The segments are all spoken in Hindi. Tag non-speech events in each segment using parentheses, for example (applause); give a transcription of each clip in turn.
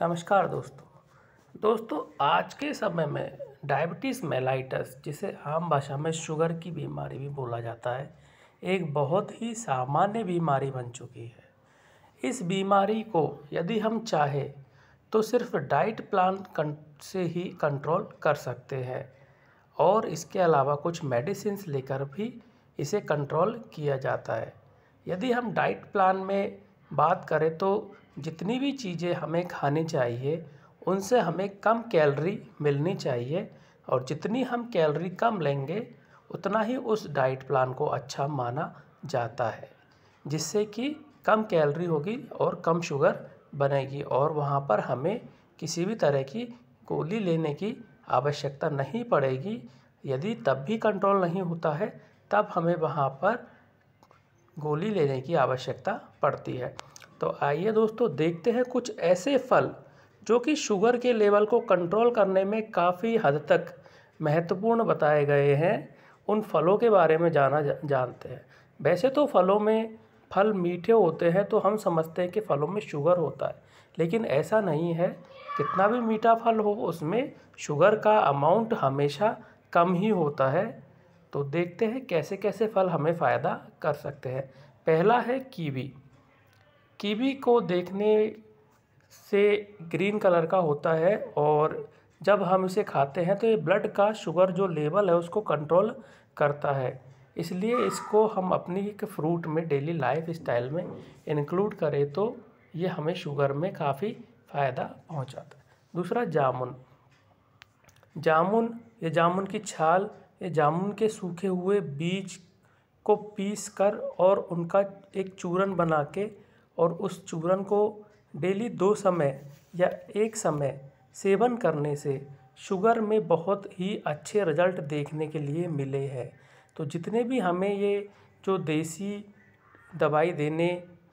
नमस्कार दोस्तों दोस्तों आज के समय में डायबिटीज़ मेलाइटस जिसे आम भाषा में शुगर की बीमारी भी बोला जाता है एक बहुत ही सामान्य बीमारी बन चुकी है इस बीमारी को यदि हम चाहें तो सिर्फ डाइट प्लान से ही कंट्रोल कर सकते हैं और इसके अलावा कुछ मेडिसिन लेकर भी इसे कंट्रोल किया जाता है यदि हम डाइट प्लान में बात करें तो जितनी भी चीज़ें हमें खानी चाहिए उनसे हमें कम कैलोरी मिलनी चाहिए और जितनी हम कैलोरी कम लेंगे उतना ही उस डाइट प्लान को अच्छा माना जाता है जिससे कि कम कैलोरी होगी और कम शुगर बनेगी और वहाँ पर हमें किसी भी तरह की गोली लेने की आवश्यकता नहीं पड़ेगी यदि तब भी कंट्रोल नहीं होता है तब हमें वहाँ पर गोली लेने की आवश्यकता पड़ती है तो आइए दोस्तों देखते हैं कुछ ऐसे फल जो कि शुगर के लेवल को कंट्रोल करने में काफ़ी हद तक महत्वपूर्ण बताए गए हैं उन फलों के बारे में जाना जा, जानते हैं वैसे तो फलों में फल मीठे होते हैं तो हम समझते हैं कि फलों में शुगर होता है लेकिन ऐसा नहीं है कितना भी मीठा फल हो उसमें शुगर का अमाउंट हमेशा कम ही होता है तो देखते हैं कैसे कैसे फल हमें फ़ायदा कर सकते हैं पहला है कीवी कीवी को देखने से ग्रीन कलर का होता है और जब हम इसे खाते हैं तो ये ब्लड का शुगर जो लेवल है उसको कंट्रोल करता है इसलिए इसको हम अपनी एक फ्रूट में डेली लाइफ स्टाइल में इंक्लूड करें तो ये हमें शुगर में काफ़ी फ़ायदा पहुंचाता है दूसरा जामुन जामुन ये जामुन की छाल ये जामुन के सूखे हुए बीज को पीस कर और उनका एक चूरन बना के और उस चूरन को डेली दो समय या एक समय सेवन करने से शुगर में बहुत ही अच्छे रिजल्ट देखने के लिए मिले हैं तो जितने भी हमें ये जो देसी दवाई देने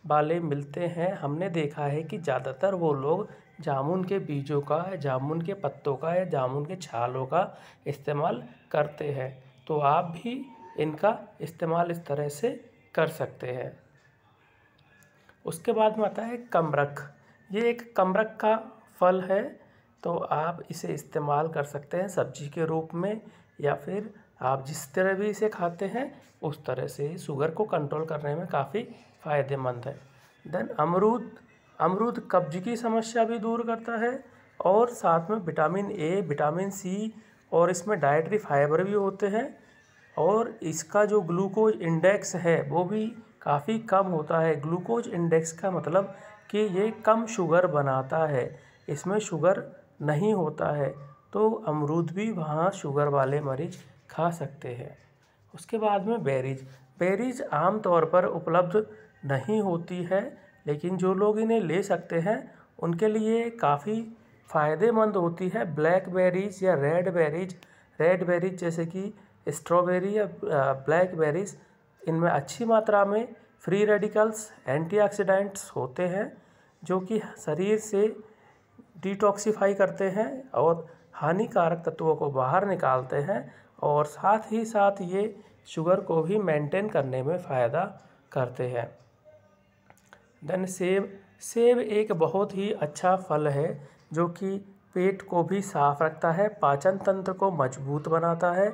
वाले मिलते हैं हमने देखा है कि ज़्यादातर वो लोग जामुन के बीजों का जामुन के पत्तों का या जामुन के छालों का इस्तेमाल करते हैं तो आप भी इनका इस्तेमाल इस तरह से कर सकते हैं उसके बाद में आता है कमरख ये एक कमरख का फल है तो आप इसे इस्तेमाल कर सकते हैं सब्जी के रूप में या फिर आप जिस तरह भी इसे खाते हैं उस तरह से शुगर को कंट्रोल करने में काफ़ी फ़ायदेमंद है देन अमरूद अमरूद कब्ज की समस्या भी दूर करता है और साथ में विटामिन ए विटामिन सी और इसमें डाइटरी फाइबर भी होते हैं और इसका जो ग्लूकोज इंडेक्स है वो भी काफ़ी कम होता है ग्लूकोज इंडेक्स का मतलब कि ये कम शुगर बनाता है इसमें शुगर नहीं होता है तो अमरूद भी वहाँ शुगर वाले मरीज खा सकते हैं उसके बाद में बेरीज बेरीज आम तौर पर उपलब्ध नहीं होती है लेकिन जो लोग इन्हें ले सकते हैं उनके लिए काफ़ी फ़ायदेमंद होती है ब्लैक बेरीज या रेड बेरीज रेड बेरीज जैसे कि स्ट्रॉबेरी या ब्लैक बेरीज इनमें अच्छी मात्रा में फ्री रेडिकल्स एंटीऑक्सीडेंट्स होते हैं जो कि शरीर से डिटॉक्सीफाई करते हैं और हानिकारक तत्वों को बाहर निकालते हैं और साथ ही साथ ये शुगर को भी मेंटेन करने में फ़ायदा करते हैं देन सेब सेब एक बहुत ही अच्छा फल है जो कि पेट को भी साफ रखता है पाचन तंत्र को मजबूत बनाता है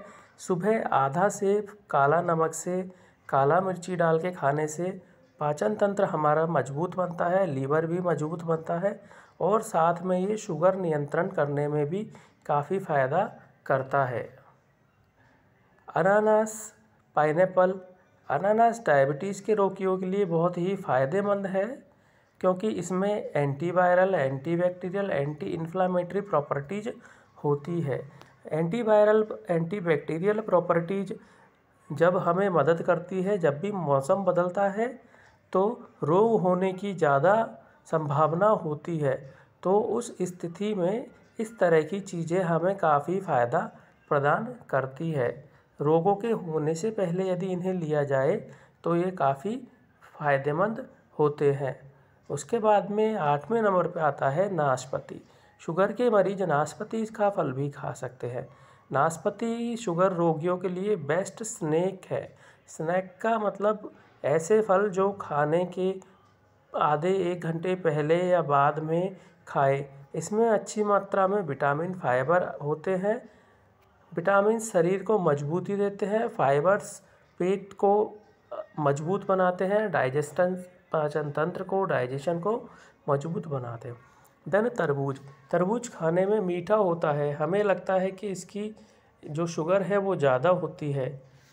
सुबह आधा सेब काला नमक से काला मिर्ची डाल के खाने से पाचन तंत्र हमारा मजबूत बनता है लीवर भी मजबूत बनता है और साथ में ये शुगर नियंत्रण करने में भी काफ़ी फ़ायदा करता है अनानास पाइनएप्पल अनानास डायबिटीज़ के रोगियों के लिए बहुत ही फ़ायदेमंद है क्योंकि इसमें antiviral antibacterial anti inflammatory properties होती है एंटीवायरल एंटीबैक्टीरियल प्रॉपर्टीज जब हमें मदद करती है जब भी मौसम बदलता है तो रोग होने की ज़्यादा संभावना होती है तो उस स्थिति में इस तरह की चीज़ें हमें काफ़ी फ़ायदा प्रदान करती है रोगों के होने से पहले यदि इन्हें लिया जाए तो ये काफ़ी फ़ायदेमंद होते हैं उसके बाद में आठवें नंबर पे आता है नाशपति शुगर के मरीज नाशपति का फल भी खा सकते हैं नाशपति शुगर रोगियों के लिए बेस्ट स्नैक है स्नैक का मतलब ऐसे फल जो खाने के आधे एक घंटे पहले या बाद में खाए इसमें अच्छी मात्रा में विटामिन फाइबर होते हैं विटामिन शरीर को मजबूती देते हैं फाइबर्स पेट को मजबूत बनाते हैं डाइजेस्टन पाचन तंत्र को डाइजेशन को मजबूत बनाते देन तरबूज तरबूज खाने में मीठा होता है हमें लगता है कि इसकी जो शुगर है वो ज़्यादा होती है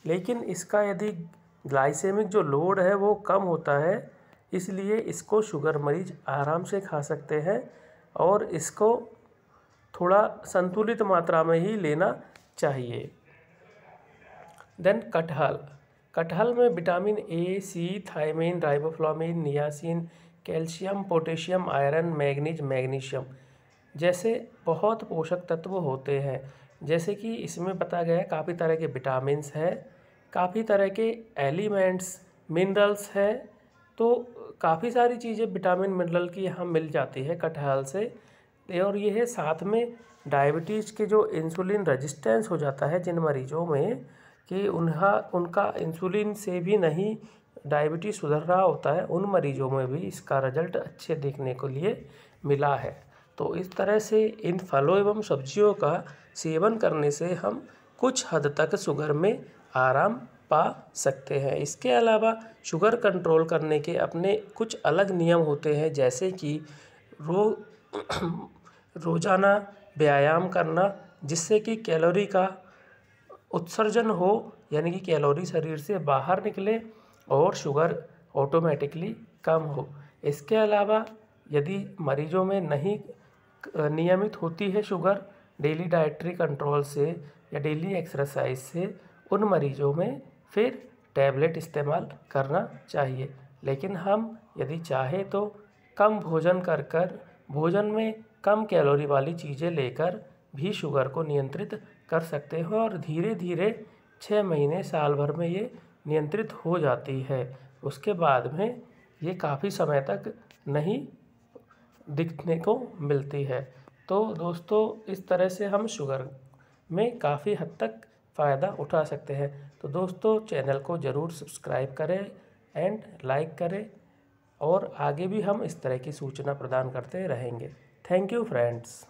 लेकिन इसका यदि ग्लाइसेमिक जो लोड है वो कम होता है इसलिए इसको शुगर मरीज आराम से खा सकते हैं और इसको थोड़ा संतुलित मात्रा में ही लेना चाहिए देन कटहल कटहल में vitamin A C thiamine riboflavin niacin calcium potassium iron manganese magnesium जैसे बहुत पोषक तत्व होते हैं जैसे कि इसमें बताया गया है काफ़ी तरह के विटामिनस हैं काफ़ी तरह के एलिमेंट्स मिनरल्स हैं तो काफ़ी सारी चीज़ें विटामिन मिनरल की यहाँ मिल जाती है कटहल से और यह साथ में डायबिटीज़ के जो इंसुलिन रेजिस्टेंस हो जाता है जिन मरीजों में कि उन्हा उनका इंसुलिन से भी नहीं डायबिटीज़ सुधर रहा होता है उन मरीजों में भी इसका रिजल्ट अच्छे देखने को लिए मिला है तो इस तरह से इन फलों एवं सब्जियों का सेवन करने से हम कुछ हद तक शुगर में आराम पा सकते हैं इसके अलावा शुगर कंट्रोल करने के अपने कुछ अलग नियम होते हैं जैसे कि रो (clears throat) रोज़ाना व्यायाम करना जिससे कि कैलोरी का उत्सर्जन हो यानी कि कैलोरी शरीर से बाहर निकले और शुगर ऑटोमेटिकली कम हो इसके अलावा यदि मरीजों में नहीं नियमित होती है शुगर डेली डाइट्री कंट्रोल से या डेली एक्सरसाइज से उन मरीजों में फिर टैबलेट इस्तेमाल करना चाहिए लेकिन हम यदि चाहे तो कम भोजन कर कर भोजन में कम कैलोरी वाली चीज़ें लेकर भी शुगर को नियंत्रित कर सकते हो और धीरे धीरे छः महीने साल भर में ये नियंत्रित हो जाती है उसके बाद में ये काफ़ी समय तक नहीं दिखने को मिलती है तो दोस्तों इस तरह से हम शुगर में काफ़ी हद तक फ़ायदा उठा सकते हैं तो दोस्तों चैनल को ज़रूर सब्सक्राइब करें एंड लाइक करें और आगे भी हम इस तरह की सूचना प्रदान करते रहेंगे थैंक यू फ्रेंड्स